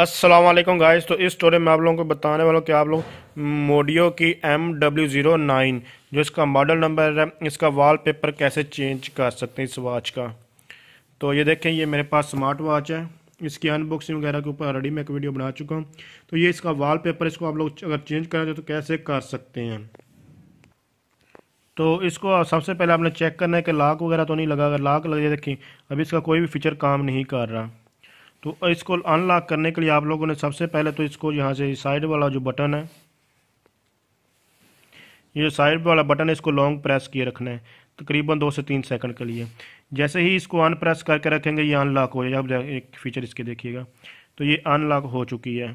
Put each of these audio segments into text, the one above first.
वालेकुम गाइस तो इस स्टोरी में आप लोगों को बताने वाला हूँ कि आप लोग मोडियो की एम डब्ल्यू ज़ीरो नाइन जो इसका मॉडल नंबर है इसका वॉलपेपर कैसे चेंज कर सकते हैं इस वॉच का तो ये देखें ये मेरे पास स्मार्ट वॉच है इसकी अनबॉक्सिंग वगैरह के ऊपर ऑलरेडी मैं एक वीडियो बना चुका हूँ तो ये इसका पेपर इसको आप लोग अगर चेंज करें तो कैसे कर सकते हैं तो इसको सबसे पहले आपने चेक करना है कि लाक वगैरह तो नहीं लगा अगर लाक लगे देखें अभी इसका कोई भी फीचर काम नहीं कर रहा तो इसको अनलॉक करने के लिए आप लोगों ने सबसे पहले तो इसको यहाँ से साइड वाला जो बटन है ये साइड वाला बटन है इसको लॉन्ग प्रेस किए रखना है तकरीबन दो से तीन सेकंड के लिए जैसे ही इसको अन प्रेस करके रखेंगे ये अनलॉक हो जाएगा आप एक फीचर इसके देखिएगा तो ये अनलॉक हो चुकी है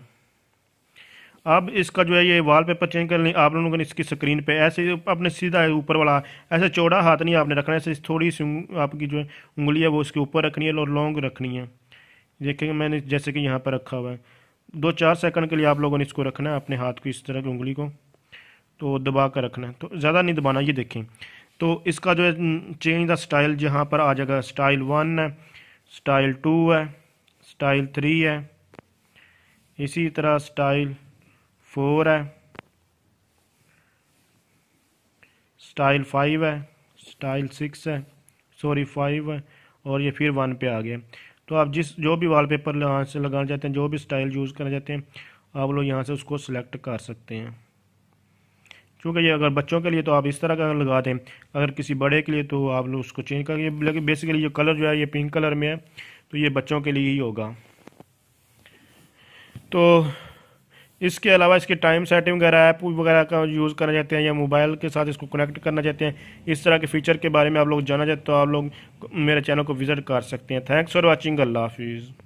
अब इसका जो है ये वाल पेपर चेंज कर लें आप लोगों ने इसकी स्क्रीन पे ऐसे अपने सीधा ऊपर वाला ऐसे चौड़ा हाथ नहीं आपने रखना है ऐसे थोड़ी सी आपकी जो है उंगली है वो इसके ऊपर रखनी है और लॉन्ग रखनी है देखेंगे मैंने जैसे कि यहाँ पर रखा हुआ है दो चार सेकंड के लिए आप लोगों ने इसको रखना है अपने हाथ को इस तरह की उंगली को तो दबा कर रखना है तो ज़्यादा नहीं दबाना ये देखें तो इसका जो है चेंज द स्टाइल जहाँ पर आ जाएगा स्टाइल वन है स्टाइल टू है स्टाइल थ्री है इसी तरह स्टाइल फोर है स्टाइल फाइव है स्टाइल सिक्स है सॉरी फाइव है और ये फिर वन पे आ गया तो आप जिस जो भी वॉलपेपर यहाँ से लगाना चाहते हैं जो भी स्टाइल यूज़ करना चाहते हैं आप लोग यहाँ से उसको सिलेक्ट कर सकते हैं क्योंकि ये अगर बच्चों के लिए तो आप इस तरह का लगा दें अगर किसी बड़े के लिए तो आप लोग उसको चेंज करेंगे लेकिन बेसिकली ये कलर जो है ये पिंक कलर में है तो ये बच्चों के लिए ही होगा तो इसके अलावा इसके टाइम सेटिंग वगैरह ऐप वगैरह का यूज़ करना चाहते हैं या मोबाइल के साथ इसको कनेक्ट करना चाहते हैं इस तरह के फीचर के बारे में आप लोग जाना चाहते हो तो आप लोग मेरे चैनल को विज़िट कर सकते हैं थैंक्स फॉर वॉचिंग अल्लाह हाफिज़